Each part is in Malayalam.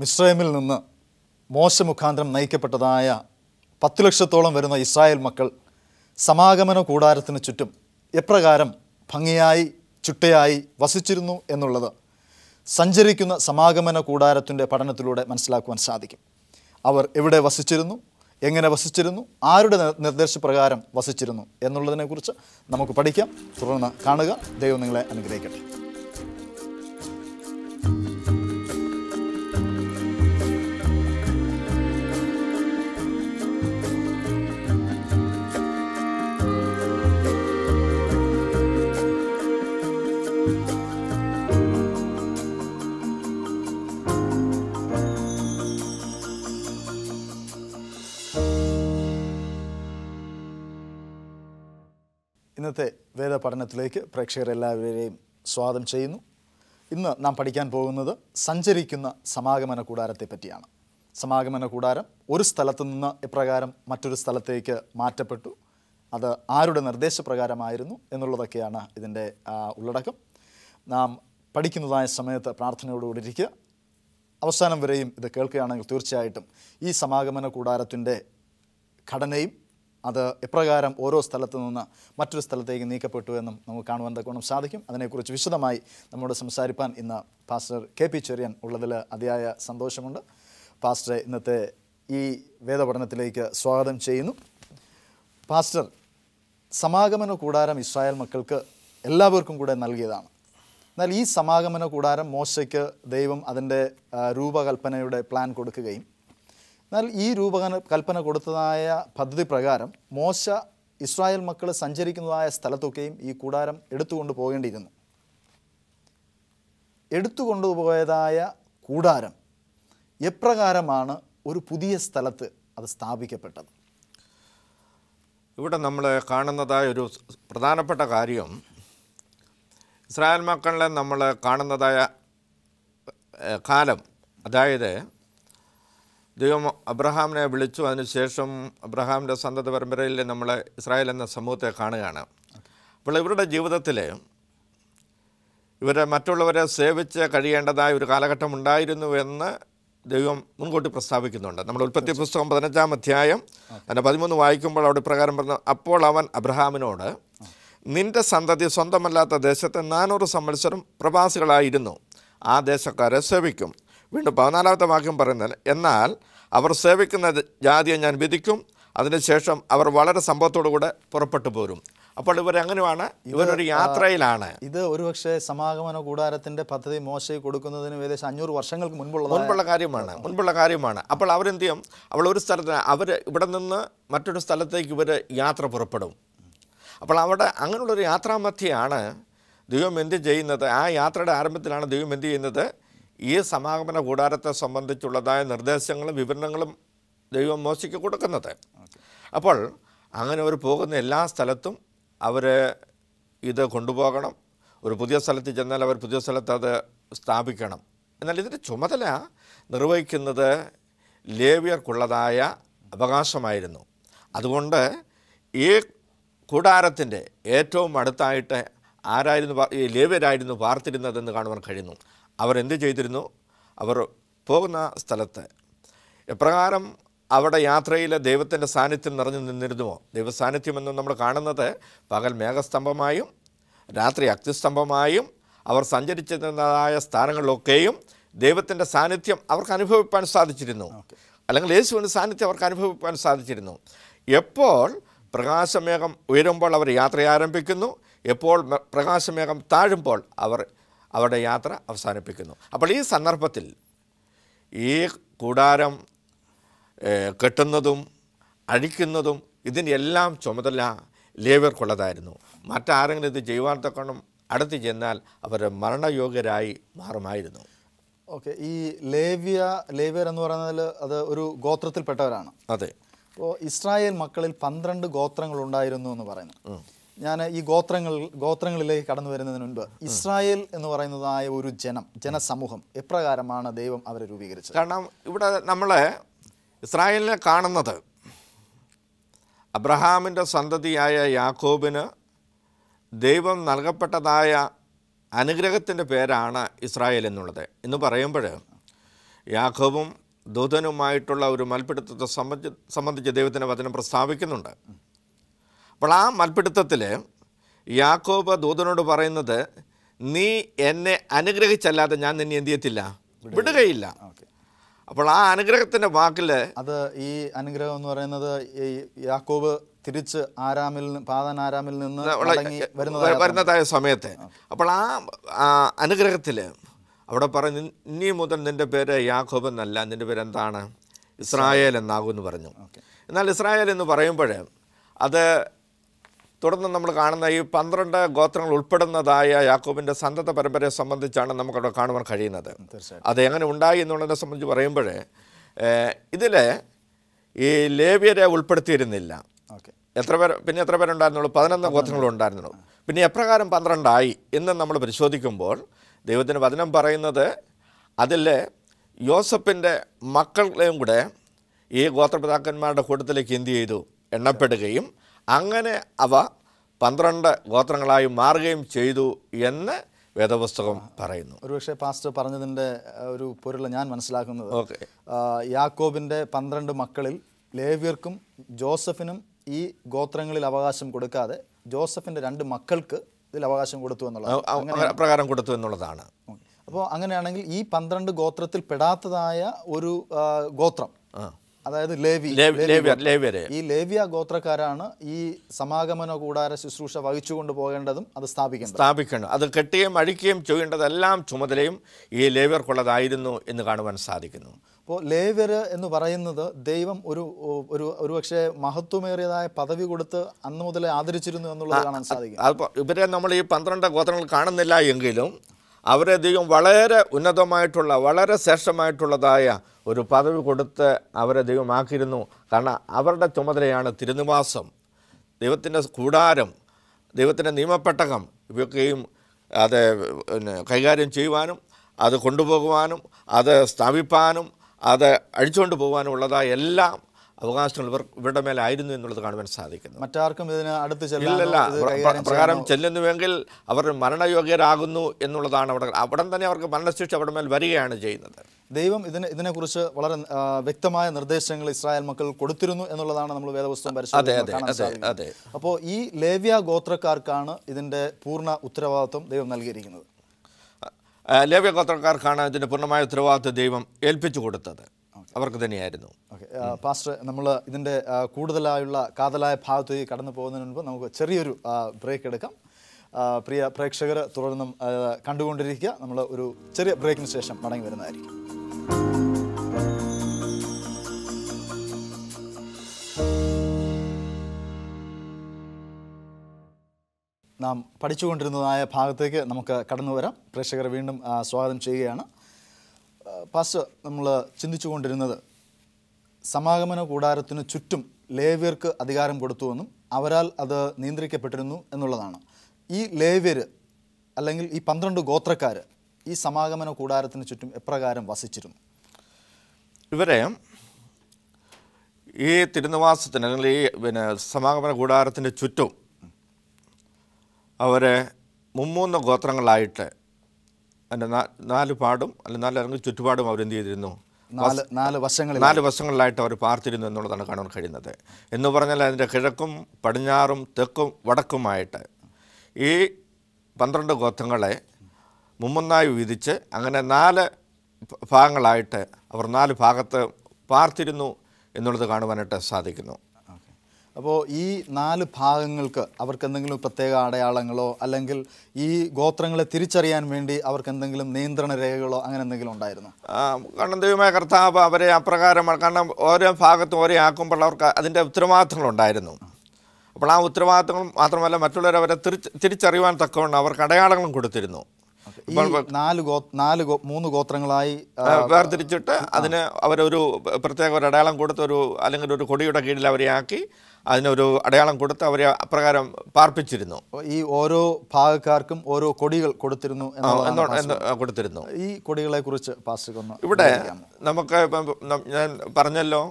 മിസ്രൈമിൽ നിന്ന് മോശ മുഖാന്തരം നയിക്കപ്പെട്ടതായ പത്ത് ലക്ഷത്തോളം വരുന്ന ഇസ്രായേൽ മക്കൾ സമാഗമന കൂടാരത്തിന് ചുറ്റും എപ്രകാരം ഭംഗിയായി ചുട്ടയായി വസിച്ചിരുന്നു എന്നുള്ളത് സഞ്ചരിക്കുന്ന സമാഗമന കൂടാരത്തിൻ്റെ പഠനത്തിലൂടെ മനസ്സിലാക്കുവാൻ സാധിക്കും അവർ എവിടെ വസിച്ചിരുന്നു എങ്ങനെ വസിച്ചിരുന്നു ആരുടെ നിർദ്ദേശപ്രകാരം വസിച്ചിരുന്നു എന്നുള്ളതിനെക്കുറിച്ച് നമുക്ക് പഠിക്കാം തുടർന്ന് കാണുക ദൈവം നിങ്ങളെ അനുഗ്രഹിക്കട്ടെ ഇന്നത്തെ വേദ പഠനത്തിലേക്ക് പ്രേക്ഷകരെല്ലാവരെയും സ്വാഗതം ചെയ്യുന്നു ഇന്ന് നാം പഠിക്കാൻ പോകുന്നത് സഞ്ചരിക്കുന്ന സമാഗമന കൂടാരത്തെ പറ്റിയാണ് സമാഗമന കൂടാരം ഒരു സ്ഥലത്തു നിന്ന് എപ്രകാരം മറ്റൊരു സ്ഥലത്തേക്ക് മാറ്റപ്പെട്ടു അത് ആരുടെ നിർദ്ദേശപ്രകാരമായിരുന്നു എന്നുള്ളതൊക്കെയാണ് ഇതിൻ്റെ ഉള്ളടക്കം നാം പഠിക്കുന്നതായ സമയത്ത് പ്രാർത്ഥനയോടുകൂടി ഇരിക്കുക അവസാനം വരെയും ഇത് കേൾക്കുകയാണെങ്കിൽ തീർച്ചയായിട്ടും ഈ സമാഗമന കൂടാരത്തിൻ്റെ ഘടനയും അത് എപ്രകാരം ഓരോ സ്ഥലത്തു നിന്ന് മറ്റൊരു സ്ഥലത്തേക്ക് നീക്കപ്പെട്ടു എന്നും നമുക്ക് കാണുവാൻ തക്കോണം സാധിക്കും അതിനെക്കുറിച്ച് വിശദമായി നമ്മോട് സംസാരിപ്പാൻ ഇന്ന് പാസ്റ്റർ കെ പി ചെറിയൻ ഉള്ളതിൽ അതിയായ സന്തോഷമുണ്ട് പാസ്റ്റർ ഇന്നത്തെ ഈ വേദപഠനത്തിലേക്ക് സ്വാഗതം ചെയ്യുന്നു പാസ്റ്റർ സമാഗമന കൂടാരം ഇസ്രായേൽ മക്കൾക്ക് എല്ലാവർക്കും കൂടെ നൽകിയതാണ് എന്നാൽ ഈ സമാഗമന കൂടാരം മോശയ്ക്ക് ദൈവം അതിൻ്റെ രൂപകൽപ്പനയുടെ പ്ലാൻ കൊടുക്കുകയും എന്നാൽ ഈ രൂപകന കൽപ്പന കൊടുത്തതായ പദ്ധതി പ്രകാരം മോശ ഇസ്രായേൽ മക്കൾ സഞ്ചരിക്കുന്നതായ സ്ഥലത്തൊക്കെയും ഈ കൂടാരം എടുത്തുകൊണ്ട് പോകേണ്ടിയിരുന്നു എടുത്തു കൊണ്ടുപോയതായ കൂടാരം എപ്രകാരമാണ് ഒരു പുതിയ സ്ഥലത്ത് അത് സ്ഥാപിക്കപ്പെട്ടത് ഇവിടെ നമ്മൾ കാണുന്നതായ ഒരു പ്രധാനപ്പെട്ട കാര്യം ഇസ്രായേൽ മക്കളെ നമ്മൾ കാണുന്നതായ കാലം അതായത് ദൈവം അബ്രഹാമിനെ വിളിച്ചു അതിനുശേഷം അബ്രഹാമിൻ്റെ സന്തത പരമ്പരയിൽ നമ്മൾ ഇസ്രായേൽ എന്ന സമൂഹത്തെ കാണുകയാണ് അപ്പോൾ ഇവരുടെ ജീവിതത്തിൽ ഇവരെ മറ്റുള്ളവരെ സേവിച്ച് കഴിയേണ്ടതായ ഒരു കാലഘട്ടം ഉണ്ടായിരുന്നു എന്ന് ദൈവം മുൻകൂട്ടി പ്രസ്താവിക്കുന്നുണ്ട് നമ്മൾ ഉൽപ്പത്തി പുസ്തകം പതിനഞ്ചാം അധ്യായം അതിൻ്റെ പതിമൂന്ന് വായിക്കുമ്പോൾ അവിടെ പ്രകാരം പറഞ്ഞു അപ്പോൾ അവൻ അബ്രഹാമിനോട് നിന്റെ സന്തതി സ്വന്തമല്ലാത്ത ദേശത്തെ നാനൂറ് സംവത്സരം പ്രവാസികളായിരുന്നു ആ ദേശക്കാരെ സേവിക്കും വീണ്ടും പതിനാലാമത്തെ വാക്യം പറയുന്നത് എന്നാൽ അവർ സേവിക്കുന്ന ജാതിയെ ഞാൻ വിധിക്കും അതിനുശേഷം അവർ വളരെ കൂടെ പുറപ്പെട്ടു പോരും അപ്പോൾ ഇവരങ്ങനെയാണ് ഇവരൊരു യാത്രയിലാണ് ഇത് ഒരുപക്ഷെ സമാഗമന കൂടാരത്തിൻ്റെ പദ്ധതി മോശയിൽ കൊടുക്കുന്നതിന് ഏകദേശം അഞ്ഞൂറ് വർഷങ്ങൾക്ക് മുൻപുള്ള മുൻപുള്ള കാര്യമാണ് മുൻപുള്ള കാര്യമാണ് അപ്പോൾ അവരെന്ത് ചെയ്യും അവൾ ഒരു സ്ഥലത്ത് അവർ ഇവിടെ നിന്ന് മറ്റൊരു സ്ഥലത്തേക്ക് ഇവർ യാത്ര പുറപ്പെടും അപ്പോൾ അവിടെ അങ്ങനെയുള്ളൊരു യാത്രാമധ്യയാണ് ദൈവം എന്ത് ചെയ്യുന്നത് ആ യാത്രയുടെ ആരംഭത്തിലാണ് ദൈവം എന്ത് ചെയ്യുന്നത് ഈ സമാഗമന കൂടാരത്തെ സംബന്ധിച്ചുള്ളതായ നിർദ്ദേശങ്ങളും വിവരണങ്ങളും ദൈവം മോശിക്ക് കൊടുക്കുന്നത് അപ്പോൾ അങ്ങനെ അവർ പോകുന്ന എല്ലാ സ്ഥലത്തും അവർ ഇത് കൊണ്ടുപോകണം ഒരു പുതിയ സ്ഥലത്ത് ചെന്നാൽ അവർ പുതിയ സ്ഥലത്ത് അത് സ്ഥാപിക്കണം എന്നാൽ ഇതിൻ്റെ ചുമതല നിർവഹിക്കുന്നത് ലേവിയർക്കുള്ളതായ അവകാശമായിരുന്നു അതുകൊണ്ട് ഈ കൂടാരത്തിൻ്റെ ഏറ്റവും അടുത്തായിട്ട് ആരായിരുന്നു ലേവ്യരായിരുന്നു പാർത്തിരുന്നതെന്ന് കാണുവാൻ കഴിയുന്നു അവർ എന്ത് ചെയ്തിരുന്നു അവർ പോകുന്ന സ്ഥലത്ത് എപ്രകാരം അവിടെ യാത്രയിൽ ദൈവത്തിൻ്റെ സാന്നിധ്യം നിറഞ്ഞു നിന്നിരുന്നുവോ എന്ന് നമ്മൾ കാണുന്നത് പകൽ മേഘസ്തംഭമായും രാത്രി അഗ്നിസ്തംഭമായും അവർ സഞ്ചരിച്ചിരുന്നതായ സ്ഥാനങ്ങളിലൊക്കെയും ദൈവത്തിൻ്റെ സാന്നിധ്യം അവർക്ക് അനുഭവിപ്പാൻ സാധിച്ചിരുന്നു അല്ലെങ്കിൽ യേശുവിൻ്റെ സാന്നിധ്യം അവർക്ക് അനുഭവിപ്പാൻ സാധിച്ചിരുന്നു എപ്പോൾ പ്രകാശമേഘം ഉയരുമ്പോൾ അവർ യാത്ര ആരംഭിക്കുന്നു എപ്പോൾ പ്രകാശമേഘം താഴുമ്പോൾ അവർ അവരുടെ യാത്ര അവസാനിപ്പിക്കുന്നു അപ്പോൾ ഈ സന്ദർഭത്തിൽ ഈ കൂടാരം കെട്ടുന്നതും അഴിക്കുന്നതും ഇതിനെല്ലാം ചുമതല ലേവർക്കുള്ളതായിരുന്നു മറ്റാരെങ്കിലും ഇത് ചെയ്യുവാർത്തക്കണം അടുത്ത് ചെന്നാൽ അവർ മരണയോഗ്യരായി മാറുമായിരുന്നു ഓക്കെ ഈ ലേവ്യ ലേവ്യർ എന്ന് പറയുന്നതിൽ അത് ഒരു ഗോത്രത്തിൽപ്പെട്ടവരാണ് അതെ ഇപ്പോൾ ഇസ്രായേൽ മക്കളിൽ പന്ത്രണ്ട് ഗോത്രങ്ങളുണ്ടായിരുന്നു എന്ന് പറയുന്നു ഞാൻ ഈ ഗോത്രങ്ങൾ ഗോത്രങ്ങളിലേക്ക് കടന്നു വരുന്നതിന് മുൻപ് ഇസ്രായേൽ എന്ന് പറയുന്നതായ ഒരു ജനം ജനസമൂഹം എപ്രകാരമാണ് ദൈവം അവരെ രൂപീകരിച്ചത് കാരണം ഇവിടെ നമ്മൾ ഇസ്രായേലിനെ കാണുന്നത് അബ്രഹാമിൻ്റെ സന്തതിയായ യാക്കോബിന് ദൈവം നൽകപ്പെട്ടതായ അനുഗ്രഹത്തിൻ്റെ പേരാണ് ഇസ്രായേൽ എന്നുള്ളത് എന്ന് പറയുമ്പോൾ യാക്കോബും ദൂതനുമായിട്ടുള്ള ഒരു മൽപ്പിടുത്തത്തെ സംബന്ധിച്ച് സംബന്ധിച്ച് ദൈവത്തിൻ്റെ വചനം പ്രസ്താവിക്കുന്നുണ്ട് അപ്പോൾ ആ മൽപ്പിടുത്തത്തിൽ യാക്കോബ് ദൂതനോട് പറയുന്നത് നീ എന്നെ അനുഗ്രഹിച്ചല്ലാതെ ഞാൻ നിന്നെ എന്ത് ചെയ്യത്തില്ല വിടുകയില്ല അപ്പോൾ ആ അനുഗ്രഹത്തിൻ്റെ വാക്കിൽ അത് ഈ അനുഗ്രഹം എന്ന് പറയുന്നത് ഈ യാക്കോബ് തിരിച്ച് ആരാമിൽ പാതൻ ആരാമിൽ നിന്ന് വരുന്നതായ സമയത്ത് അപ്പോൾ ആ അനുഗ്രഹത്തിൽ അവിടെ പറഞ്ഞു ഇനി മുതൽ നിൻ്റെ പേര് യാക്കോബ് എന്നല്ല നിൻ്റെ പേര് എന്താണ് ഇസ്രായേൽ എന്നാകുമെന്ന് പറഞ്ഞു എന്നാൽ ഇസ്രായേൽ എന്ന് പറയുമ്പോൾ അത് തുടർന്ന് നമ്മൾ കാണുന്ന ഈ പന്ത്രണ്ട് ഗോത്രങ്ങൾ ഉൾപ്പെടുന്നതായ യാക്കോബിൻ്റെ സന്തത പരമ്പരയെ സംബന്ധിച്ചാണ് നമുക്കവിടെ കാണുവാൻ കഴിയുന്നത് അത് എങ്ങനെ ഉണ്ടായി എന്നുള്ളതിനെ സംബന്ധിച്ച് പറയുമ്പോൾ ഇതിൽ ഈ ലേവ്യരെ ഉൾപ്പെടുത്തിയിരുന്നില്ല എത്ര പേർ പിന്നെ എത്ര പേരുണ്ടായിരുന്നുള്ളൂ പതിനൊന്ന് ഗോത്രങ്ങളുണ്ടായിരുന്നുള്ളൂ പിന്നെ എപ്രകാരം പന്ത്രണ്ടായി എന്ന് നമ്മൾ പരിശോധിക്കുമ്പോൾ ദൈവത്തിന് വചനം പറയുന്നത് അതിൽ യോസഫിൻ്റെ മക്കളെയും കൂടെ ഈ ഗോത്രപിതാക്കന്മാരുടെ കൂട്ടത്തിലേക്ക് എന്ത് ചെയ്തു എണ്ണപ്പെടുകയും അങ്ങനെ അവ പന്ത്രണ്ട് ഗോത്രങ്ങളായി മാറുകയും ചെയ്തു എന്ന് വേദപുസ്തകം പറയുന്നു ഒരുപക്ഷെ പാസ്റ്റർ പറഞ്ഞതിൻ്റെ ഒരു പൊരുള ഞാൻ മനസ്സിലാക്കുന്നത് ഓക്കെ യാക്കോബിൻ്റെ പന്ത്രണ്ട് മക്കളിൽ ലേവ്യർക്കും ജോസഫിനും ഈ ഗോത്രങ്ങളിൽ അവകാശം കൊടുക്കാതെ ജോസഫിൻ്റെ രണ്ട് മക്കൾക്ക് ഇതിൽ അവകാശം കൊടുത്തു എന്നുള്ളത് പ്രകാരം കൊടുത്തു എന്നുള്ളതാണ് അപ്പോൾ അങ്ങനെയാണെങ്കിൽ ഈ പന്ത്രണ്ട് ഗോത്രത്തിൽ പെടാത്തതായ ഒരു ഗോത്രം അതായത് ലേവി ലേവ്യരെ ഈ ലേവ്യ ഗോത്രക്കാരാണ് ഈ സമാഗമന കൂടാര ശുശ്രൂഷ വഹിച്ചു കൊണ്ടുപോകേണ്ടതും അത് സ്ഥാപിക്കണം സ്ഥാപിക്കണം അത് കെട്ടുകയും അഴിക്കുകയും ചെയ്യേണ്ടതെല്ലാം ചുമതലയും ഈ ലേവ്യർക്കുള്ളതായിരുന്നു എന്ന് കാണുവാൻ സാധിക്കുന്നു അപ്പോൾ ലേവ്യർ എന്ന് പറയുന്നത് ദൈവം ഒരു ഒരു ഒരുപക്ഷെ മഹത്വമേറിയതായ പദവി കൊടുത്ത് അന്ന് മുതലേ ആദരിച്ചിരുന്നു എന്നുള്ളത് കാണാൻ സാധിക്കും ഇവരെ നമ്മൾ ഈ പന്ത്രണ്ട് ഗോത്രങ്ങൾ കാണുന്നില്ല എങ്കിലും അവരധികം വളരെ ഉന്നതമായിട്ടുള്ള വളരെ ശ്രേഷ്ഠമായിട്ടുള്ളതായ ഒരു പദവി കൊടുത്ത് അവരെ ആക്കിയിരുന്നു കാരണം അവരുടെ ചുമതലയാണ് തിരുനിവാസം ദൈവത്തിൻ്റെ കൂടാരം ദൈവത്തിൻ്റെ നിയമപ്പെട്ടകം ഇവയൊക്കെയും അത് പിന്നെ കൈകാര്യം ചെയ്യുവാനും അത് കൊണ്ടുപോകുവാനും അത് സ്ഥാപിപ്പാനും അത് അഴിച്ചുകൊണ്ട് പോകുവാനും ഉള്ളതായ എല്ലാം അവകാശങ്ങൾ ഇവർ ഇവരുടെ മേലായിരുന്നു എന്നുള്ളത് കാണുവാൻ സാധിക്കുന്നു മറ്റാർക്കും ഇതിന് അടുത്ത് ചെല്ലില്ല പ്രകാരം ചെല്ലുന്നുവെങ്കിൽ അവർ മരണയോഗ്യരാകുന്നു എന്നുള്ളതാണ് അവിടെ അവിടെ തന്നെ അവർക്ക് മരണശിക്ഷ അവിടെ മേൽ വരികയാണ് ചെയ്യുന്നത് ദൈവം ഇതിനെ ഇതിനെക്കുറിച്ച് വളരെ വ്യക്തമായ നിർദ്ദേശങ്ങൾ ഇസ്രായേൽ മക്കൾ കൊടുത്തിരുന്നു എന്നുള്ളതാണ് നമ്മൾ വേദപുസ്തകം പരിശോധിച്ചത് അപ്പോൾ ഈ ലേവ്യ ഗോത്രക്കാർക്കാണ് ഇതിൻ്റെ പൂർണ്ണ ഉത്തരവാദിത്വം ദൈവം നൽകിയിരിക്കുന്നത് ലേവ്യ ഗോത്രക്കാർക്കാണ് ഇതിൻ്റെ പൂർണ്ണമായ ഉത്തരവാദിത്വം ദൈവം ഏൽപ്പിച്ചു കൊടുത്തത് അവർക്ക് തന്നെയായിരുന്നു ഓക്കെ പാസ്റ്റർ നമ്മൾ ഇതിൻ്റെ കൂടുതലായുള്ള കാതലായ ഭാഗത്തേക്ക് കടന്നു പോകുന്നതിന് മുൻപ് നമുക്ക് ചെറിയൊരു ബ്രേക്ക് എടുക്കാം പ്രിയ പ്രേക്ഷകർ തുടർന്നും കണ്ടുകൊണ്ടിരിക്കുക നമ്മൾ ഒരു ചെറിയ ബ്രേക്കിന് ശേഷം മടങ്ങി വരുന്നതായിരിക്കും നാം പഠിച്ചുകൊണ്ടിരുന്നതായ ഭാഗത്തേക്ക് നമുക്ക് കടന്നു വരാം പ്രേക്ഷകർ വീണ്ടും സ്വാഗതം ചെയ്യുകയാണ് പാസ് നമ്മൾ ചിന്തിച്ചുകൊണ്ടിരുന്നത് സമാഗമന കൂടാരത്തിന് ചുറ്റും ലേവ്യർക്ക് അധികാരം കൊടുത്തുവെന്നും അവരാൽ അത് നിയന്ത്രിക്കപ്പെട്ടിരുന്നു എന്നുള്ളതാണ് ഈ ലേവ്യർ അല്ലെങ്കിൽ ഈ പന്ത്രണ്ട് ഗോത്രക്കാർ ഈ സമാഗമന കൂടാരത്തിന് ചുറ്റും എപ്രകാരം വസിച്ചിരുന്നു ഇവരെ ഈ തിരുനിവാസത്തിന് അല്ലെങ്കിൽ ഈ പിന്നെ സമാഗമന കൂടാരത്തിൻ്റെ ചുറ്റും അവരെ മുമ്മൂന്ന് ഗോത്രങ്ങളായിട്ട് അതിൻ്റെ നാല് പാടും അല്ല നാല് അല്ലെങ്കിൽ ചുറ്റുപാടും അവരെന്ത് ചെയ്തിരുന്നു നാല് നാല് വശങ്ങളിൽ നാല് വശങ്ങളിലായിട്ട് അവർ പാർത്തിരുന്നു എന്നുള്ളതാണ് കാണാൻ കഴിയുന്നത് എന്ന് പറഞ്ഞാൽ അതിൻ്റെ കിഴക്കും പടിഞ്ഞാറും തെക്കും വടക്കുമായിട്ട് ഈ പന്ത്രണ്ട് ഗോത്രങ്ങളെ മുമ്മൊന്നായി വിധിച്ച് അങ്ങനെ നാല് ഭാഗങ്ങളായിട്ട് അവർ നാല് ഭാഗത്ത് പാർത്തിരുന്നു എന്നുള്ളത് കാണുവാനായിട്ട് സാധിക്കുന്നു അപ്പോൾ ഈ നാല് ഭാഗങ്ങൾക്ക് അവർക്ക് എന്തെങ്കിലും പ്രത്യേക അടയാളങ്ങളോ അല്ലെങ്കിൽ ഈ ഗോത്രങ്ങളെ തിരിച്ചറിയാൻ വേണ്ടി അവർക്ക് എന്തെങ്കിലും നിയന്ത്രണ രേഖകളോ അങ്ങനെ എന്തെങ്കിലും ഉണ്ടായിരുന്നു കാരണം ദൈവമായ കർത്താവ് അവരെ അപ്രകാരം കാരണം ഓരോ ഭാഗത്തും ഓരോ ആക്കുമ്പോൾ അവർക്ക് അതിൻ്റെ ഉണ്ടായിരുന്നു അപ്പോൾ ആ ഉത്തരവാദിത്തങ്ങൾ മാത്രമല്ല അവരെ തിരിച്ചറിയുവാൻ തക്കവണ്ണം അവർക്ക് അടയാളങ്ങളും കൊടുത്തിരുന്നു നാല് നാല് മൂന്ന് ഗോത്രങ്ങളായി വേർതിരിച്ചിട്ട് അതിന് അവരൊരു പ്രത്യേക ഒരു അടയാളം കൊടുത്ത് ഒരു അല്ലെങ്കിൽ ഒരു കൊടിയുടെ കീഴിൽ അവരെ ആക്കി അതിനൊരു അടയാളം കൊടുത്ത് അവരെ അപ്രകാരം പാർപ്പിച്ചിരുന്നു ഈ ഓരോ ഭാഗക്കാർക്കും ഓരോ കൊടികൾ കൊടുത്തിരുന്നു കൊടുത്തിരുന്നു ഈ കൊടികളെ കുറിച്ച് പാസ്റ്റിക്കൊന്ന് ഇവിടെ നമുക്ക് ഞാൻ പറഞ്ഞല്ലോ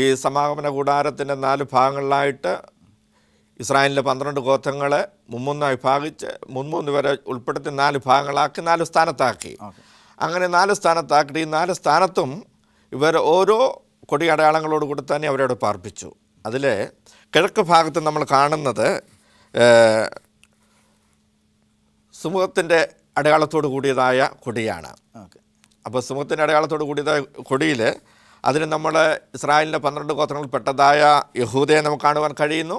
ഈ സമാഗമന കൂടാരത്തിൻ്റെ നാല് ഭാഗങ്ങളിലായിട്ട് ഇസ്രായേലിൻ്റെ പന്ത്രണ്ട് ഗോത്രങ്ങളെ മുമ്മൂന്നായി ഭാഗിച്ച് മുൻമൂന്ന് വരെ ഉൾപ്പെടുത്തി നാല് ഭാഗങ്ങളാക്കി നാല് സ്ഥാനത്താക്കി അങ്ങനെ നാല് സ്ഥാനത്താക്കിയിട്ട് ഈ നാല് സ്ഥാനത്തും ഇവർ ഓരോ കൊടി അടയാളങ്ങളോട് കൂടി തന്നെ അവരോട് പാർപ്പിച്ചു അതിൽ കിഴക്ക് ഭാഗത്ത് നമ്മൾ കാണുന്നത് സമൂഹത്തിൻ്റെ അടയാളത്തോട് കൂടിയതായ കൊടിയാണ് അപ്പോൾ സമൂഹത്തിൻ്റെ അടയാളത്തോട് കൂടിയതായ കൊടിയിൽ അതിന് നമ്മൾ ഇസ്രായേലിൻ്റെ പന്ത്രണ്ട് ഗോത്രങ്ങളിൽ പെട്ടതായ യഹൂദയെ നമുക്ക് കാണുവാൻ കഴിയുന്നു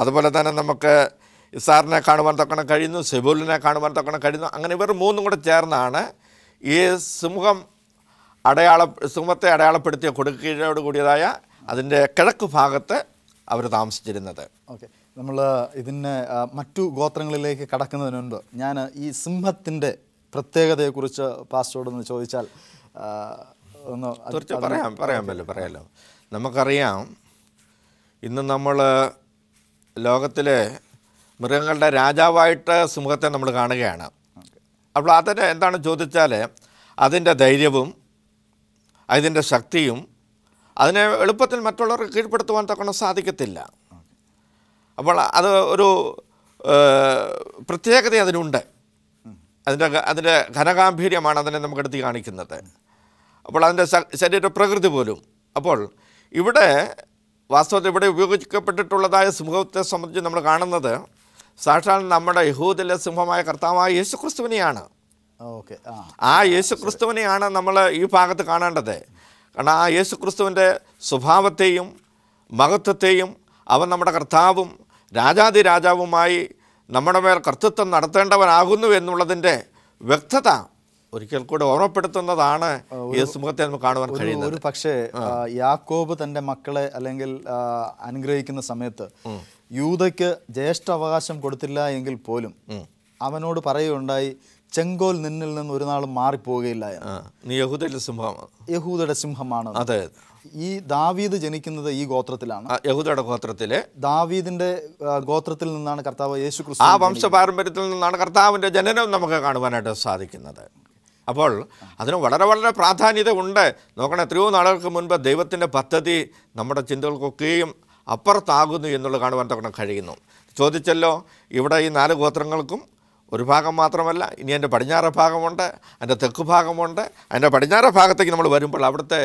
അതുപോലെ തന്നെ നമുക്ക് ഇസാറിനെ കാണുവാൻ തക്കണം കഴിയുന്നു സെബുലിനെ കാണുവാൻ തക്കണം കഴിയുന്നു അങ്ങനെ ഇവർ മൂന്നും കൂടെ ചേർന്നാണ് ഈ സിംഹം അടയാള സിംഹത്തെ അടയാളപ്പെടുത്തിയ കൊടുക്കീഴോട് കൂടിയതായ അതിൻ്റെ കിഴക്ക് ഭാഗത്ത് അവർ താമസിച്ചിരുന്നത് ഓക്കെ നമ്മൾ ഇതിന് മറ്റു ഗോത്രങ്ങളിലേക്ക് കടക്കുന്നതിന് മുൻപ് ഞാൻ ഈ സിംഹത്തിൻ്റെ പ്രത്യേകതയെക്കുറിച്ച് ഒന്ന് ചോദിച്ചാൽ ഒന്ന് തീർച്ചയായും പറയാം പറയാമല്ലോ പറയാമല്ലോ നമുക്കറിയാം ഇന്ന് നമ്മൾ ലോകത്തിലെ മൃഗങ്ങളുടെ രാജാവായിട്ട് സിംഹത്തെ നമ്മൾ കാണുകയാണ് അപ്പോൾ അതിൻ്റെ എന്താണ് ചോദിച്ചാൽ അതിൻ്റെ ധൈര്യവും അതിൻ്റെ ശക്തിയും അതിനെ എളുപ്പത്തിൽ മറ്റുള്ളവർക്ക് കീഴ്പ്പെടുത്തുവാൻ തക്കണം സാധിക്കത്തില്ല അപ്പോൾ അത് ഒരു പ്രത്യേകത അതിനുണ്ട് അതിൻ്റെ അതിൻ്റെ ഘനഗാംഭീര്യമാണ് അതിനെ നമുക്കെടുത്ത് കാണിക്കുന്നത് അപ്പോൾ അതിൻ്റെ പ്രകൃതി പോലും അപ്പോൾ ഇവിടെ വാസ്തവത്തിൽ ഇവിടെ ഉപയോഗിക്കപ്പെട്ടിട്ടുള്ളതായ സിംഹത്തെ സംബന്ധിച്ച് നമ്മൾ കാണുന്നത് സാക്ഷാൽ നമ്മുടെ യഹൂദിലെ സിംഹമായ കർത്താവായ യേശു ക്രിസ്തുവിനെയാണ് ഓക്കെ ആ യേശു ക്രിസ്തുവിനെയാണ് നമ്മൾ ഈ ഭാഗത്ത് കാണേണ്ടത് കാരണം ആ യേശു ക്രിസ്തുവിൻ്റെ സ്വഭാവത്തെയും മഹത്വത്തെയും അവൻ നമ്മുടെ കർത്താവും രാജാതി രാജാവുമായി നമ്മുടെ മേൽ കർത്തൃത്വം നടത്തേണ്ടവനാകുന്നു എന്നുള്ളതിൻ്റെ വ്യക്തത ഒരിക്കൽ കൂടെ ഓർമ്മപ്പെടുത്തുന്നതാണ് ഈ സമൂഹത്തെ നമുക്ക് കാണുവാൻ കഴിയുന്നത് ഒരു പക്ഷേ യാക്കോബ് തന്റെ മക്കളെ അല്ലെങ്കിൽ അനുഗ്രഹിക്കുന്ന സമയത്ത് യൂതയ്ക്ക് ജ്യേഷ്ഠ അവകാശം കൊടുത്തില്ല എങ്കിൽ പോലും അവനോട് പറയുകയുണ്ടായി ചെങ്കോൽ നിന്നിൽ നിന്ന് ഒരു നാളും മാറിപ്പോവുകയില്ല നീ യഹൂദയുടെ സിംഹമാണ് സിംഹമാണ് അതെ ഈ ദാവീദ് ജനിക്കുന്നത് ഈ ഗോത്രത്തിലാണ് യഹൂദയുടെ ഗോത്രത്തിലെ ദാവീദിന്റെ ഗോത്രത്തിൽ നിന്നാണ് കർത്താവ് യേശു ക്രിസ്തു ആ പാരമ്പര്യത്തിൽ നിന്നാണ് കർത്താവിന്റെ ജനനം നമുക്ക് കാണുവാനായിട്ട് സാധിക്കുന്നത് അപ്പോൾ അതിന് വളരെ വളരെ പ്രാധാന്യത ഉണ്ട് നോക്കണം എത്രയോ നാളുകൾക്ക് മുൻപ് ദൈവത്തിൻ്റെ പദ്ധതി നമ്മുടെ ചിന്തകൾക്കൊക്കെയും അപ്പുറത്താകുന്നു എന്നുള്ളത് കാണുവാൻ തക്കണം കഴിയുന്നു ചോദിച്ചല്ലോ ഇവിടെ ഈ നാല് ഗോത്രങ്ങൾക്കും ഒരു ഭാഗം മാത്രമല്ല ഇനി എൻ്റെ പടിഞ്ഞാറ് ഭാഗമുണ്ട് എൻ്റെ തെക്ക് ഭാഗമുണ്ട് എൻ്റെ പടിഞ്ഞാറ് ഭാഗത്തേക്ക് നമ്മൾ വരുമ്പോൾ അവിടുത്തെ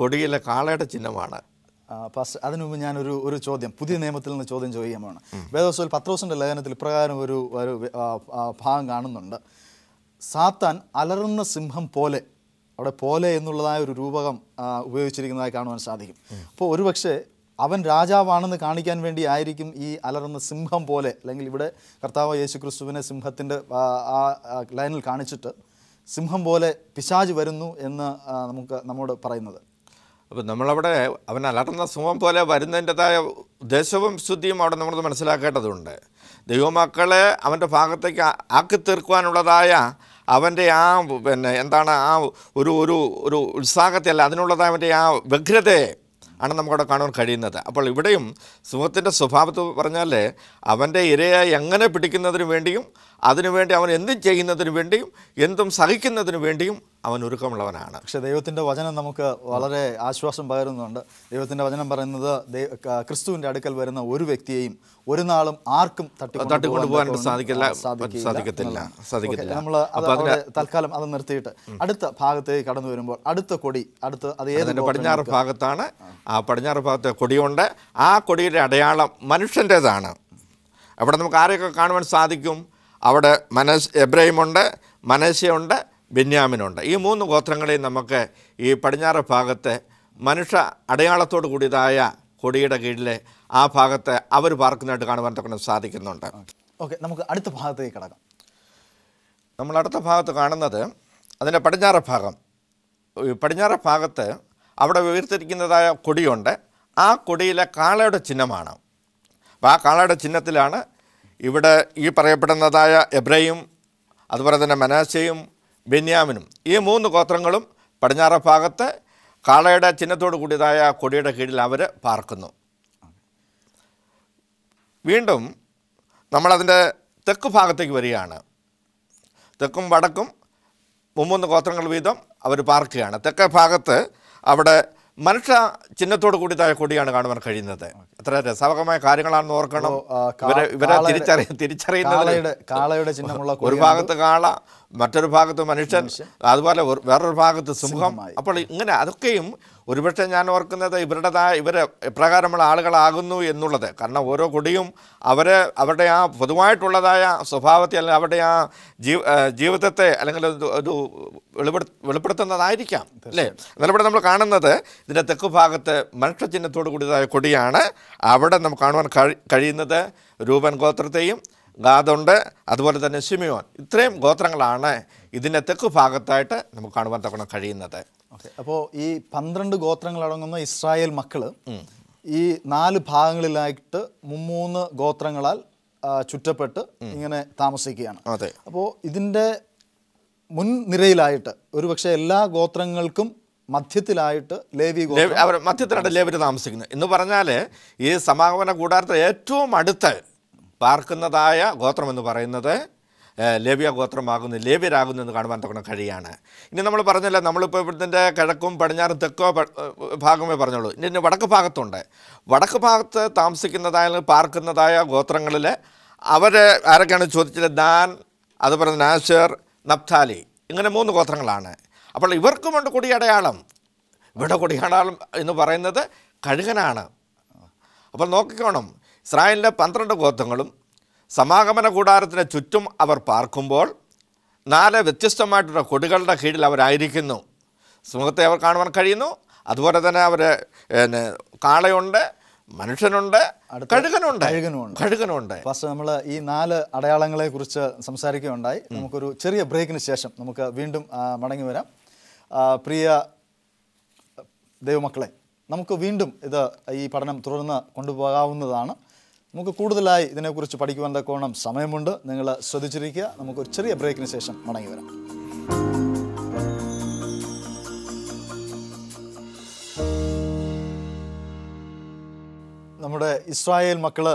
കൊടിയിലെ കാളയുടെ ചിഹ്നമാണ് ഫസ്റ്റ് അതിനു മുമ്പ് ഞാനൊരു ഒരു ചോദ്യം പുതിയ നിയമത്തിൽ നിന്ന് ചോദ്യം ചോദിക്കാമാണ് വേദോസ്വൽ പത്രോസിൻ്റെ ലേഖനത്തിൽ ഇപ്രകാരം ഒരു ഒരു ഭാഗം കാണുന്നുണ്ട് സാത്താൻ അലറുന്ന സിംഹം പോലെ അവിടെ പോലെ എന്നുള്ളതായ ഒരു രൂപകം ഉപയോഗിച്ചിരിക്കുന്നതായി കാണുവാൻ സാധിക്കും അപ്പോൾ ഒരുപക്ഷെ അവൻ രാജാവാണെന്ന് കാണിക്കാൻ വേണ്ടി ആയിരിക്കും ഈ അലറുന്ന സിംഹം പോലെ അല്ലെങ്കിൽ ഇവിടെ കർത്താവ് യേശു ക്രിസ്തുവിനെ സിംഹത്തിൻ്റെ ആ ലൈനിൽ കാണിച്ചിട്ട് സിംഹം പോലെ പിശാജ് വരുന്നു എന്ന് നമുക്ക് നമ്മോട് പറയുന്നത് അപ്പോൾ നമ്മളവിടെ അവൻ അലറുന്ന സിംഹം പോലെ വരുന്നതിൻ്റെതായ ഉദ്ദേശവും ശുദ്ധിയും അവിടെ നമ്മൾ മനസ്സിലാക്കേണ്ടതുണ്ട് ദൈവമക്കളെ അവൻ്റെ ഭാഗത്തേക്ക് ആക്കി തീർക്കുവാനുള്ളതായ അവൻ്റെ ആ പിന്നെ എന്താണ് ആ ഒരു ഒരു ഒരു ഉത്സാഹത്തെയല്ല അതിനുള്ളതായ അവൻ്റെ ആ വ്യഗ്രതയെ ആണ് നമുക്കവിടെ കാണാൻ കഴിയുന്നത് അപ്പോൾ ഇവിടെയും സുഹൃത്തിൻ്റെ സ്വഭാവത്ത് പറഞ്ഞാൽ അവൻ്റെ ഇരയെ എങ്ങനെ പിടിക്കുന്നതിന് വേണ്ടിയും അതിനുവേണ്ടി അവൻ എന്തും ചെയ്യുന്നതിന് വേണ്ടിയും എന്തും സഹിക്കുന്നതിന് വേണ്ടിയും അവൻ ഒരുക്കമുള്ളവനാണ് പക്ഷേ ദൈവത്തിൻ്റെ വചനം നമുക്ക് വളരെ ആശ്വാസം പകരുന്നുണ്ട് ദൈവത്തിൻ്റെ വചനം പറയുന്നത് ക്രിസ്തുവിൻ്റെ അടുക്കൽ വരുന്ന ഒരു വ്യക്തിയെയും ഒരു നാളും ആർക്കും തട്ടിക്കൊണ്ടുപോകാൻ സാധിക്കില്ല സാധിക്കത്തില്ല സാധിക്കത്തില്ല നമ്മൾ തൽക്കാലം അത് നിർത്തിയിട്ട് അടുത്ത ഭാഗത്തേക്ക് കടന്നു വരുമ്പോൾ അടുത്ത കൊടി അടുത്ത് അത് ഏതെങ്കിലും പടിഞ്ഞാറ് ഭാഗത്താണ് ആ പടിഞ്ഞാറ് ഭാഗത്തെ കൊടിയുണ്ട് ആ കൊടിയുടെ അടയാളം മനുഷ്യൻ്റേതാണ് അവിടെ നമുക്ക് ആരെയൊക്കെ കാണുവാൻ സാധിക്കും അവിടെ മനസ് എബ്രഹിമുണ്ട് മനസ്സയുണ്ട് ബെന്യാമിനുണ്ട് ഈ മൂന്ന് ഗോത്രങ്ങളെയും നമുക്ക് ഈ പടിഞ്ഞാറ് ഭാഗത്തെ മനുഷ്യ അടയാളത്തോട് കൂടിയതായ കൊടിയുടെ കീഴിലെ ആ ഭാഗത്ത് അവർ പാർക്കുന്നതായിട്ട് കാണുവാൻ തക്കണം സാധിക്കുന്നുണ്ട് ഓക്കെ നമുക്ക് അടുത്ത ഭാഗത്തേക്ക് കിടക്കാം നമ്മൾ അടുത്ത ഭാഗത്ത് കാണുന്നത് അതിൻ്റെ പടിഞ്ഞാറ ഭാഗം പടിഞ്ഞാറ ഭാഗത്ത് അവിടെ ഉയർത്തിരിക്കുന്നതായ കൊടിയുണ്ട് ആ കൊടിയിലെ കാളയുടെ ചിഹ്നമാണ് അപ്പോൾ ആ കാളയുടെ ചിഹ്നത്തിലാണ് ഇവിടെ ഈ പറയപ്പെടുന്നതായ എബ്രയും അതുപോലെ തന്നെ മനാശയും ബെന്യാമിനും ഈ മൂന്ന് ഗോത്രങ്ങളും പടിഞ്ഞാറ ഭാഗത്ത് കാളയുടെ ചിഹ്നത്തോട് കൂടിയതായ കൊടിയുടെ കീഴിൽ അവർ പാർക്കുന്നു വീണ്ടും നമ്മളതിൻ്റെ തെക്ക് ഭാഗത്തേക്ക് വരികയാണ് തെക്കും വടക്കും മുമ്മൂന്ന് ഗോത്രങ്ങൾ വീതം അവർ പാർക്കുകയാണ് തെക്കേ ഭാഗത്ത് അവിടെ മനുഷ്യ ചിഹ്നത്തോട് കൂടി താഴെ കൂടിയാണ് കാണുവാൻ കഴിയുന്നത് അത്ര രസവകമായ കാര്യങ്ങളാണെന്ന് ഓർക്കണം ഇവരെ ഇവരെ തിരിച്ചറിയ തിരിച്ചറിയുന്നത് ഒരു ഭാഗത്ത് കാള മറ്റൊരു ഭാഗത്ത് മനുഷ്യൻ അതുപോലെ വേറൊരു ഭാഗത്ത് സിംഹം അപ്പോൾ ഇങ്ങനെ അതൊക്കെയും ഒരുപക്ഷെ ഞാൻ ഓർക്കുന്നത് ഇവരുടേതായ ഇവർ എപ്രകാരമുള്ള ആളുകളാകുന്നു എന്നുള്ളത് കാരണം ഓരോ കൊടിയും അവരെ അവരുടെ ആ പൊതുവായിട്ടുള്ളതായ സ്വഭാവത്തെ അല്ലെങ്കിൽ അവരുടെ ആ ജീവ ജീവിതത്തെ അല്ലെങ്കിൽ ഒരു വെളിപ്പെടു വെളിപ്പെടുത്തുന്നതായിരിക്കാം അല്ലേ എന്നാലും ഇവിടെ നമ്മൾ കാണുന്നത് ഇതിൻ്റെ തെക്ക് ഭാഗത്ത് മനുഷ്യചിഹ്നത്തോടു കൂടിയതായ കൊടിയാണ് അവിടെ നമുക്ക് കാണുവാൻ കഴിയുന്നത് രൂപൻ ഗോത്രത്തെയും ഗാദുണ്ട് അതുപോലെ തന്നെ സിമിയോൻ ഇത്രയും ഗോത്രങ്ങളാണ് ഇതിൻ്റെ തെക്ക് ഭാഗത്തായിട്ട് നമുക്ക് കാണുവാൻ തക്കണം കഴിയുന്നത് അപ്പോൾ ഈ പന്ത്രണ്ട് ഗോത്രങ്ങൾ അടങ്ങുന്ന ഇസ്രായേൽ മക്കൾ ഈ നാല് ഭാഗങ്ങളിലായിട്ട് മുമ്മൂന്ന് ഗോത്രങ്ങളാൽ ചുറ്റപ്പെട്ട് ഇങ്ങനെ താമസിക്കുകയാണ് അപ്പോൾ ഇതിൻ്റെ മുൻനിരയിലായിട്ട് ഒരുപക്ഷെ എല്ലാ ഗോത്രങ്ങൾക്കും മധ്യത്തിലായിട്ട് ലേവി അവർ മധ്യത്തിലാണ് ലേവർ താമസിക്കുന്നത് എന്ന് പറഞ്ഞാൽ ഈ സമാഗമന കൂടാരത്തിൽ ഏറ്റവും അടുത്ത് പാർക്കുന്നതായ ഗോത്രം എന്ന് പറയുന്നത് ലേവ്യ ഗോത്രമാകുന്നു ലേവ്യരാകുന്നു എന്ന് കാണുവാൻ തക്കണം കഴിയാണ് ഇനി നമ്മൾ പറഞ്ഞല്ലോ നമ്മളിപ്പോൾ ഇവിടുത്തെ കിഴക്കും പടിഞ്ഞാറും തെക്കോ ഭാഗമേ പറഞ്ഞുള്ളൂ ഇനി വടക്ക് ഭാഗത്തുണ്ട് വടക്ക് ഭാഗത്ത് താമസിക്കുന്നതായ പാർക്കുന്നതായ ഗോത്രങ്ങളിൽ അവർ ആരൊക്കെയാണ് ചോദിച്ചത് ദാൻ അതുപോലെ നാഷർ നപ്താലി ഇങ്ങനെ മൂന്ന് ഗോത്രങ്ങളാണ് അപ്പോൾ ഇവർക്കും ഉണ്ട് കൊടിയടയാളം ഇവിടെ കൊടിയടയാളം എന്ന് പറയുന്നത് കഴുകനാണ് അപ്പോൾ നോക്കിക്കോണം ഇസ്രായേലിലെ പന്ത്രണ്ട് ഗോത്രങ്ങളും സമാഗമന കൂടാരത്തിന് ചുറ്റും അവർ പാർക്കുമ്പോൾ നാല് വ്യത്യസ്തമായിട്ടുള്ള കൊടികളുടെ കീഴിൽ അവരായിരിക്കുന്നു സമൂഹത്തെ അവർ കാണുവാൻ കഴിയുന്നു അതുപോലെ തന്നെ അവർ കാളയുണ്ട് മനുഷ്യനുണ്ട് കഴുകനുണ്ട് കഴുകനുണ്ട് ഫസ്റ്റ് നമ്മൾ ഈ നാല് അടയാളങ്ങളെ കുറിച്ച് സംസാരിക്കുകയുണ്ടായി നമുക്കൊരു ചെറിയ ബ്രേക്കിന് ശേഷം നമുക്ക് വീണ്ടും മടങ്ങി വരാം പ്രിയ ദൈവമക്കളെ നമുക്ക് വീണ്ടും ഇത് ഈ പഠനം തുടർന്ന് കൊണ്ടുപോകാവുന്നതാണ് നമുക്ക് കൂടുതലായി ഇതിനെക്കുറിച്ച് പഠിക്കുവാൻ തക്കോണം സമയമുണ്ട് നിങ്ങൾ ശ്രദ്ധിച്ചിരിക്കുക നമുക്കൊരു ചെറിയ ബ്രേക്കിന് ശേഷം മടങ്ങി വരാം നമ്മുടെ ഇസ്രായേൽ മക്കൾ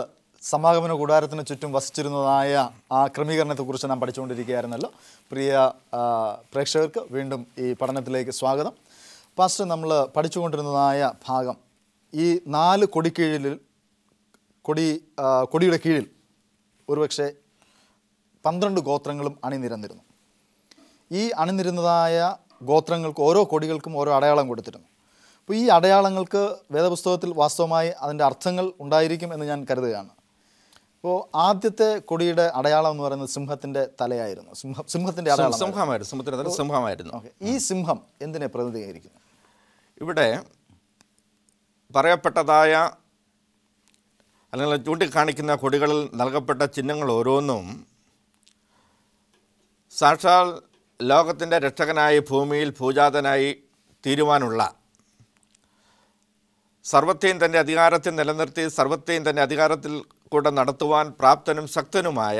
സമാഗമന കൂടാരത്തിന് ചുറ്റും വസിച്ചിരുന്നതായ ആ ക്രമീകരണത്തെക്കുറിച്ച് നാം പഠിച്ചുകൊണ്ടിരിക്കുകയായിരുന്നല്ലോ പ്രിയ പ്രേക്ഷകർക്ക് വീണ്ടും ഈ പഠനത്തിലേക്ക് സ്വാഗതം ഫസ്റ്റ് നമ്മൾ പഠിച്ചുകൊണ്ടിരുന്നതായ ഭാഗം ഈ നാല് കൊടിക്കീഴിൽ കൊടി കൊടിയുടെ കീഴിൽ ഒരുപക്ഷെ പന്ത്രണ്ട് ഗോത്രങ്ങളും അണിനിരന്നിരുന്നു ഈ അണിനിരുന്നതായ ഗോത്രങ്ങൾക്ക് ഓരോ കൊടികൾക്കും ഓരോ അടയാളം കൊടുത്തിരുന്നു അപ്പോൾ ഈ അടയാളങ്ങൾക്ക് വേദപുസ്തകത്തിൽ വാസ്തവമായി അതിൻ്റെ അർത്ഥങ്ങൾ ഉണ്ടായിരിക്കും എന്ന് ഞാൻ കരുതുകയാണ് അപ്പോൾ ആദ്യത്തെ കൊടിയുടെ അടയാളം എന്ന് പറയുന്നത് സിംഹത്തിൻ്റെ തലയായിരുന്നു സിംഹം സിംഹത്തിൻ്റെ അടയാളം സിംഹമായിരുന്നു സിംഹത്തിൻ്റെ സിംഹമായിരുന്നു ഈ സിംഹം എന്തിനെ പ്രതിനിധീകരിക്കുന്നു ഇവിടെ പറയപ്പെട്ടതായ അല്ലെങ്കിൽ ചൂണ്ടിക്കാണിക്കുന്ന കൊടികളിൽ നൽകപ്പെട്ട ചിഹ്നങ്ങൾ ഓരോന്നും സാക്ഷാൽ ലോകത്തിൻ്റെ രക്ഷകനായി ഭൂമിയിൽ പൂജാതനായി തീരുവാനുള്ള സർവത്തെയും തൻ്റെ അധികാരത്തിൽ നിലനിർത്തി സർവത്തെയും തൻ്റെ അധികാരത്തിൽ കൂടെ നടത്തുവാൻ പ്രാപ്തനും ശക്തനുമായ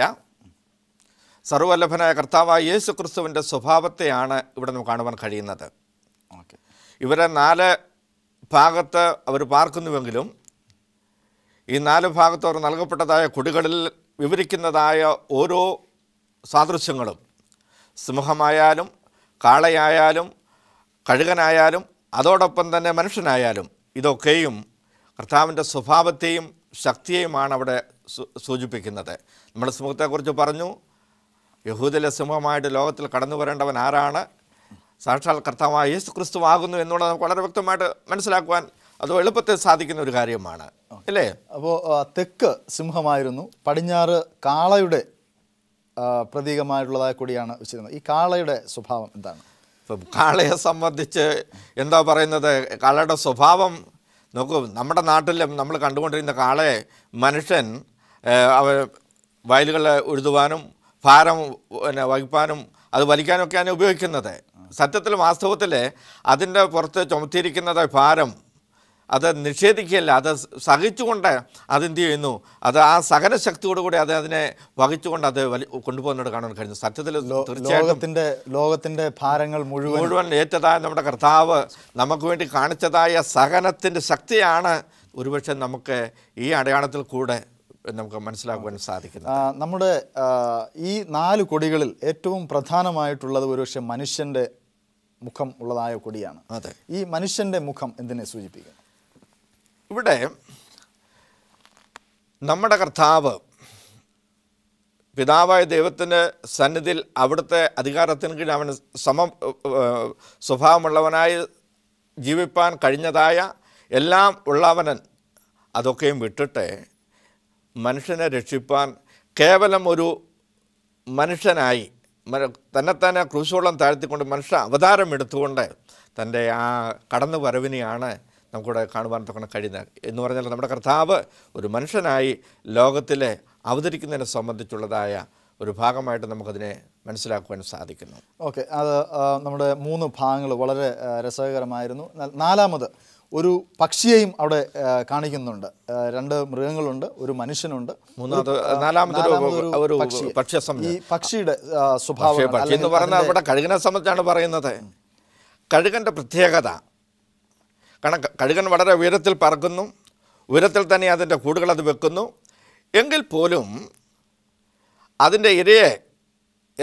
സർവലഭനായ കർത്താവായ യേശു ക്രിസ്തുവിൻ്റെ സ്വഭാവത്തെയാണ് ഇവിടെ നമുക്ക് കാണുവാൻ കഴിയുന്നത് ഇവരെ നാല് ഭാഗത്ത് അവർ പാർക്കുന്നുവെങ്കിലും ഈ നാല് ഭാഗത്തോർ നൽകപ്പെട്ടതായ കുടികളിൽ വിവരിക്കുന്നതായ ഓരോ സാദൃശ്യങ്ങളും സിംഹമായാലും കാളയായാലും കഴുകനായാലും അതോടൊപ്പം തന്നെ മനുഷ്യനായാലും ഇതൊക്കെയും കർത്താവിൻ്റെ സ്വഭാവത്തെയും ശക്തിയെയുമാണ് അവിടെ സൂചിപ്പിക്കുന്നത് നമ്മൾ സിംഹത്തെക്കുറിച്ച് പറഞ്ഞു യഹൂദിലെ സിംഹമായിട്ട് ലോകത്തിൽ കടന്നു വരേണ്ടവൻ ആരാണ് സാക്ഷാൽ കർത്താവായ യേശു ക്രിസ്തു ആകുന്നു എന്നുള്ളത് നമുക്ക് വളരെ വ്യക്തമായിട്ട് മനസ്സിലാക്കുവാൻ അത് എളുപ്പത്തിൽ സാധിക്കുന്ന ഒരു കാര്യമാണ് അല്ലേ അപ്പോൾ തെക്ക് സിംഹമായിരുന്നു പടിഞ്ഞാറ് കാളയുടെ പ്രതീകമായിട്ടുള്ളതായി കൂടിയാണ് വെച്ചിരുന്നത് ഈ കാളയുടെ സ്വഭാവം എന്താണ് ഇപ്പം കാളയെ സംബന്ധിച്ച് എന്താ പറയുന്നത് കാളയുടെ സ്വഭാവം നോക്കൂ നമ്മുടെ നാട്ടിലും നമ്മൾ കണ്ടുകൊണ്ടിരുന്ന കാളയെ മനുഷ്യൻ അവ വയലുകളെ ഉഴുതുവാനും ഭാരം പിന്നെ വഹിപ്പാനും അത് വലിക്കാനൊക്കെയാണ് ഉപയോഗിക്കുന്നത് സത്യത്തിൽ വാസ്തവത്തിൽ അതിൻ്റെ പുറത്ത് ചുമത്തിയിരിക്കുന്നത് ഭാരം അത് നിഷേധിക്കുകയല്ല അത് സഹിച്ചുകൊണ്ട് അതെന്ത് ചെയ്യുന്നു അത് ആ സഹന ശക്തിയോടുകൂടി അത് അതിനെ വഹിച്ചുകൊണ്ട് അത് വലി കൊണ്ടുപോകുന്നത് കാണാൻ കഴിഞ്ഞു സത്യത്തിൽ ലോകത്തിൻ്റെ ലോകത്തിൻ്റെ ഭാരങ്ങൾ മുഴുവൻ മുഴുവൻ ഏറ്റതായ നമ്മുടെ കർത്താവ് നമുക്ക് വേണ്ടി കാണിച്ചതായ സഹനത്തിൻ്റെ ശക്തിയാണ് ഒരുപക്ഷെ നമുക്ക് ഈ അടയാളത്തിൽ കൂടെ നമുക്ക് മനസ്സിലാക്കുവാൻ സാധിക്കുന്നത് നമ്മുടെ ഈ നാല് കൊടികളിൽ ഏറ്റവും പ്രധാനമായിട്ടുള്ളത് ഒരുപക്ഷെ മനുഷ്യൻ്റെ മുഖം ഉള്ളതായ കൊടിയാണ് ഈ മനുഷ്യൻ്റെ മുഖം എന്തിനെ സൂചിപ്പിക്കുന്നു ഇവിടെ നമ്മുടെ കർത്താവ് പിതാവായ ദൈവത്തിൻ്റെ സന്നിധിയിൽ അവിടുത്തെ അധികാരത്തിന് കീഴിൽ അവന് സമ സ്വഭാവമുള്ളവനായി ജീവിപ്പാൻ കഴിഞ്ഞതായ എല്ലാം ഉള്ളവനൻ അതൊക്കെയും വിട്ടിട്ട് മനുഷ്യനെ രക്ഷിപ്പാൻ കേവലം ഒരു മനുഷ്യനായി തന്നെ ക്രൂശോളം താഴ്ത്തിക്കൊണ്ട് മനുഷ്യ അവതാരം എടുത്തുകൊണ്ട് തൻ്റെ ആ കടന്നു വരവിനെയാണ് നമുക്കിവിടെ കാണുവാൻ തക്കണ കഴിയുന്നത് എന്ന് പറഞ്ഞാൽ നമ്മുടെ കർത്താവ് ഒരു മനുഷ്യനായി ലോകത്തിലെ അവതരിക്കുന്നതിനെ സംബന്ധിച്ചുള്ളതായ ഒരു ഭാഗമായിട്ട് നമുക്കതിനെ മനസ്സിലാക്കുവാൻ സാധിക്കുന്നു ഓക്കെ അത് നമ്മുടെ മൂന്ന് ഭാഗങ്ങൾ വളരെ രസകരമായിരുന്നു നാലാമത് ഒരു പക്ഷിയെയും അവിടെ കാണിക്കുന്നുണ്ട് രണ്ട് മൃഗങ്ങളുണ്ട് ഒരു മനുഷ്യനുണ്ട് ഈ പക്ഷിയുടെ സ്വഭാവം കഴുകനെ സംബന്ധിച്ചാണ് പറയുന്നത് കഴുകന്റെ പ്രത്യേകത കാരണം കഴുകൻ വളരെ ഉയരത്തിൽ പറക്കുന്നു ഉയരത്തിൽ തന്നെ അതിൻ്റെ കൂടുകൾ അത് വെക്കുന്നു എങ്കിൽ പോലും അതിൻ്റെ ഇരയെ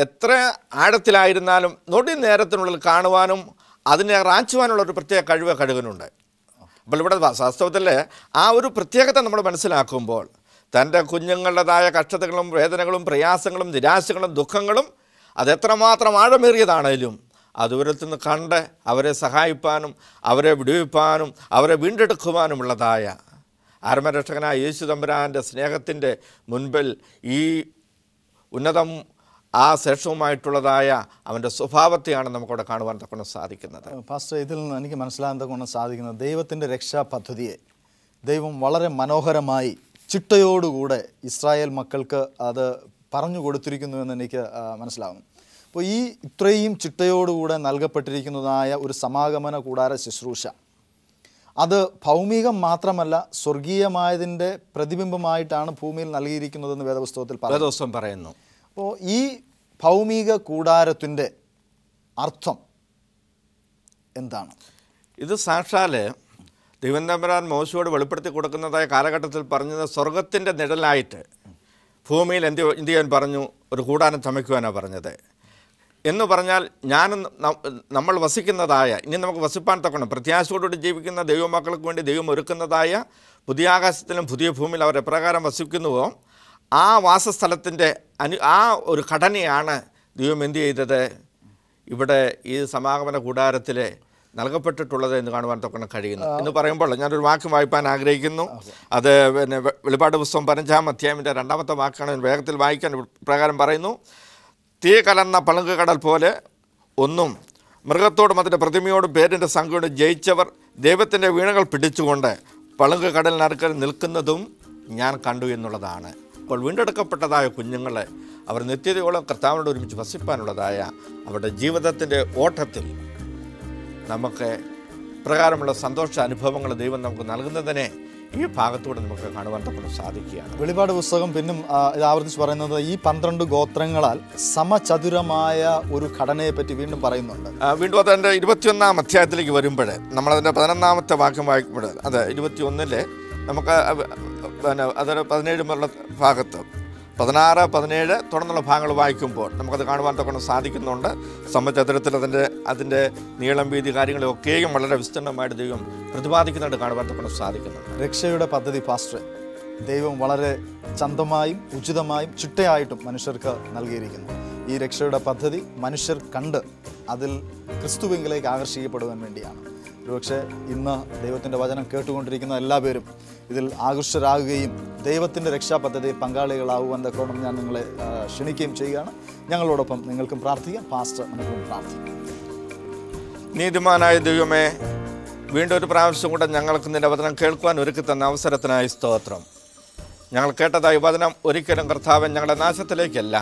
എത്ര ആഴത്തിലായിരുന്നാലും നൊടി നേരത്തിനുള്ളിൽ കാണുവാനും അതിനെ റാച്ചുവാനുള്ള ഒരു പ്രത്യേക കഴിവ് കഴുകനുണ്ട് അപ്പോൾ ഇവിടെ വാസ്തവത്തിൽ ആ ഒരു പ്രത്യേകത നമ്മൾ മനസ്സിലാക്കുമ്പോൾ തൻ്റെ കുഞ്ഞുങ്ങളുടേതായ കഷ്ടതകളും വേദനകളും പ്രയാസങ്ങളും നിരാശകളും ദുഃഖങ്ങളും അതെത്രമാത്രം ആഴമേറിയതാണേലും ആ ദൂരത്തു നിന്ന് കണ്ട് അവരെ സഹായിപ്പാനും അവരെ വിടുവിപ്പാനും അവരെ വീണ്ടെടുക്കുവാനുമുള്ളതായ അരമരക്ഷകനായ യേശു തമ്പുരാൻ്റെ സ്നേഹത്തിൻ്റെ മുൻപിൽ ഈ ഉന്നതം ആ ശേഷവുമായിട്ടുള്ളതായ അവൻ്റെ സ്വഭാവത്തെയാണ് നമുക്കവിടെ കാണുവാൻ തക്കണം സാധിക്കുന്നത് ഫാസ്റ്റർ ഇതിൽ നിന്ന് എനിക്ക് മനസ്സിലാകാൻ തക്കണം സാധിക്കുന്നത് ദൈവത്തിൻ്റെ രക്ഷാ പദ്ധതിയെ ദൈവം വളരെ മനോഹരമായി ചിട്ടയോടുകൂടെ ഇസ്രായേൽ മക്കൾക്ക് അത് പറഞ്ഞു കൊടുത്തിരിക്കുന്നു എന്ന് എനിക്ക് മനസ്സിലാകുന്നു അപ്പോൾ ഈ ഇത്രയും ചിട്ടയോടുകൂടെ നൽകപ്പെട്ടിരിക്കുന്നതായ ഒരു സമാഗമന കൂടാര ശുശ്രൂഷ അത് ഭൗമികം മാത്രമല്ല സ്വർഗീയമായതിൻ്റെ പ്രതിബിംബമായിട്ടാണ് ഭൂമിയിൽ നൽകിയിരിക്കുന്നതെന്ന് വേദപുസ്തകത്തിൽ വേദപുസ്തകം പറയുന്നു അപ്പോൾ ഈ ഭൗമിക കൂടാരത്തിൻ്റെ അർത്ഥം എന്താണ് ഇത് സാക്ഷാൽ ദിവന്തമ്പരാൻ മോശയോട് വെളിപ്പെടുത്തി കൊടുക്കുന്നതായ കാലഘട്ടത്തിൽ പറഞ്ഞത് സ്വർഗത്തിൻ്റെ നിഴലായിട്ട് ഭൂമിയിൽ എന്ത് എന്ത് ചെയ്യാൻ പറഞ്ഞു ഒരു കൂടാരം ചമയ്ക്കുവാനാണ് പറഞ്ഞത് എന്ന് പറഞ്ഞാൽ ഞാൻ നമ്മൾ വസിക്കുന്നതായ ഇനി നമുക്ക് വസിപ്പാൻ തക്കണം പ്രത്യാശയോടുകൂടി ജീവിക്കുന്ന ദൈവമക്കൾക്ക് വേണ്ടി ദൈവം ഒരുക്കുന്നതായ പുതിയ ആകാശത്തിലും പുതിയ ഭൂമിയിലും അവർ എപ്രകാരം വസിക്കുന്നുവോ ആ വാസസ്ഥലത്തിൻ്റെ അനു ആ ഒരു ഘടനയാണ് ദൈവം എന്തു ചെയ്തത് ഇവിടെ ഈ സമാഗമന കൂടാരത്തിൽ നൽകപ്പെട്ടിട്ടുള്ളത് എന്ന് കാണുവാൻ തൊക്കെ കഴിയുന്നു എന്ന് പറയുമ്പോൾ ഞാനൊരു വാക്ക് വായിപ്പാൻ ആഗ്രഹിക്കുന്നു അത് പിന്നെ വെളിപാട് പുസ്തകം പതിനഞ്ചാം അധ്യായത്തിൻ്റെ രണ്ടാമത്തെ വാക്കാണ് വേഗത്തിൽ വായിക്കാൻ പ്രകാരം പറയുന്നു തീ കലർന്ന കടൽ പോലെ ഒന്നും മൃഗത്തോടും അതിൻ്റെ പ്രതിമയോടും പേരിൻ്റെ സംഘയോടും ജയിച്ചവർ ദൈവത്തിൻ്റെ വീണകൾ പിടിച്ചുകൊണ്ട് പളുങ്ക് കടലിനടുക്കൽ നിൽക്കുന്നതും ഞാൻ കണ്ടു എന്നുള്ളതാണ് അപ്പോൾ വീണ്ടെടുക്കപ്പെട്ടതായ കുഞ്ഞുങ്ങളെ അവർ നിത്യതയോളം കർത്താവിനോട് ഒരുമിച്ച് വസിപ്പാനുള്ളതായ അവരുടെ ജീവിതത്തിൻ്റെ ഓട്ടത്തിൽ നമുക്ക് പ്രകാരമുള്ള സന്തോഷ അനുഭവങ്ങൾ ദൈവം നമുക്ക് നൽകുന്നതിനെ ഈ ഭാഗത്തൂടെ നമുക്ക് കാണുവാൻ നമുക്ക് സാധിക്കുകയാണ് വെളിപാട് പുസ്തകം പിന്നും ഇത് ആവർത്തിച്ച് പറയുന്നത് ഈ പന്ത്രണ്ട് ഗോത്രങ്ങളാൽ സമചതുരമായ ഒരു ഘടനയെ പറ്റി വീണ്ടും പറയുന്നുണ്ട് വീണ്ടും അതിൻ്റെ ഇരുപത്തിയൊന്നാം അധ്യായത്തിലേക്ക് വരുമ്പോൾ നമ്മളതിൻ്റെ പതിനൊന്നാമത്തെ വാക്യം വായിക്കുമ്പോൾ അതെ ഒന്നിലെ നമുക്ക് പിന്നെ അതൊരു പതിനേഴ് മുതലുള്ള ഭാഗത്ത് പതിനാറ് പതിനേഴ് തുടർന്നുള്ള ഭാഗങ്ങൾ വായിക്കുമ്പോൾ നമുക്കത് കാണുവാൻ തക്കൊണ്ട് സാധിക്കുന്നുണ്ട് സമ്പചതുരത്തിൽ അതിൻ്റെ അതിൻ്റെ നീളം വീതി കാര്യങ്ങളൊക്കെയും വളരെ വിസ്തീർണമായിട്ട് ദൈവം പ്രതിപാദിക്കുന്നതായിട്ട് കാണുവാൻ തക്കൊണ്ട് സാധിക്കുന്നുണ്ട് രക്ഷയുടെ പദ്ധതി പാസ്റ്റർ ദൈവം വളരെ ചന്തമായും ഉചിതമായും ചിട്ടയായിട്ടും മനുഷ്യർക്ക് നൽകിയിരിക്കുന്നു ഈ രക്ഷയുടെ പദ്ധതി മനുഷ്യർ കണ്ട് അതിൽ ക്രിസ്തുവെങ്കിലേക്ക് ആകർഷിക്കപ്പെടുവാൻ വേണ്ടിയാണ് ഒരുപക്ഷെ ഇന്ന് ദൈവത്തിൻ്റെ വചനം കേട്ടുകൊണ്ടിരിക്കുന്ന എല്ലാ പേരും ഇതിൽ ആകൃഷ്ടരാകുകയും ദൈവത്തിൻ്റെ രക്ഷാപദ്ധതി പങ്കാളികളാവുവാൻ കോണം ഞാൻ നിങ്ങളെ ക്ഷണിക്കുകയും ചെയ്യുകയാണ് ഞങ്ങളോടൊപ്പം നിങ്ങൾക്കും പ്രാർത്ഥിക്കാം പാസ്റ്റർ നിങ്ങൾക്കും പ്രാർത്ഥിക്കാം നീതിമാനായ ദൈവമേ വീണ്ടും ഒരു പ്രാവശ്യം കൂടെ ഞങ്ങൾക്ക് നിൻ്റെ വചനം കേൾക്കുവാൻ ഒരുക്കി തന്ന അവസരത്തിനായി സ്തോത്രം ഞങ്ങൾ കേട്ടതായി വചനം ഒരിക്കലും കർത്താവൻ ഞങ്ങളുടെ നാശത്തിലേക്കല്ല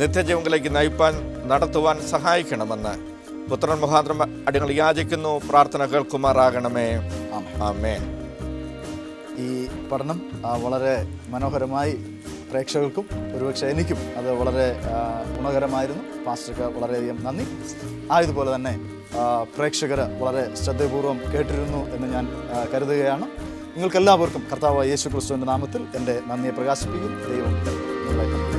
നിത്യജീവങ്ങളിലേക്ക് നയിപ്പാൻ നടത്തുവാൻ സഹായിക്കണമെന്ന് പുത്രൻ മുഖാന്തരം അടികൾ യാചിക്കുന്നു പ്രാർത്ഥന കേൾക്കുമാറാകണമേ അമ്മേ ഈ പഠനം വളരെ മനോഹരമായി പ്രേക്ഷകർക്കും ഒരുപക്ഷെ എനിക്കും അത് വളരെ ഗുണകരമായിരുന്നു പാസ്റ്റർക്ക് വളരെയധികം നന്ദി ആയതുപോലെ തന്നെ പ്രേക്ഷകർ വളരെ ശ്രദ്ധപൂർവ്വം കേട്ടിരുന്നു എന്ന് ഞാൻ കരുതുകയാണ് നിങ്ങൾക്കെല്ലാവർക്കും കർത്താവ് യേശു ക്രിസ്തുവിൻ്റെ നാമത്തിൽ എൻ്റെ നന്ദിയെ പ്രകാശിപ്പിക്കും ദൈവം നിങ്ങളെ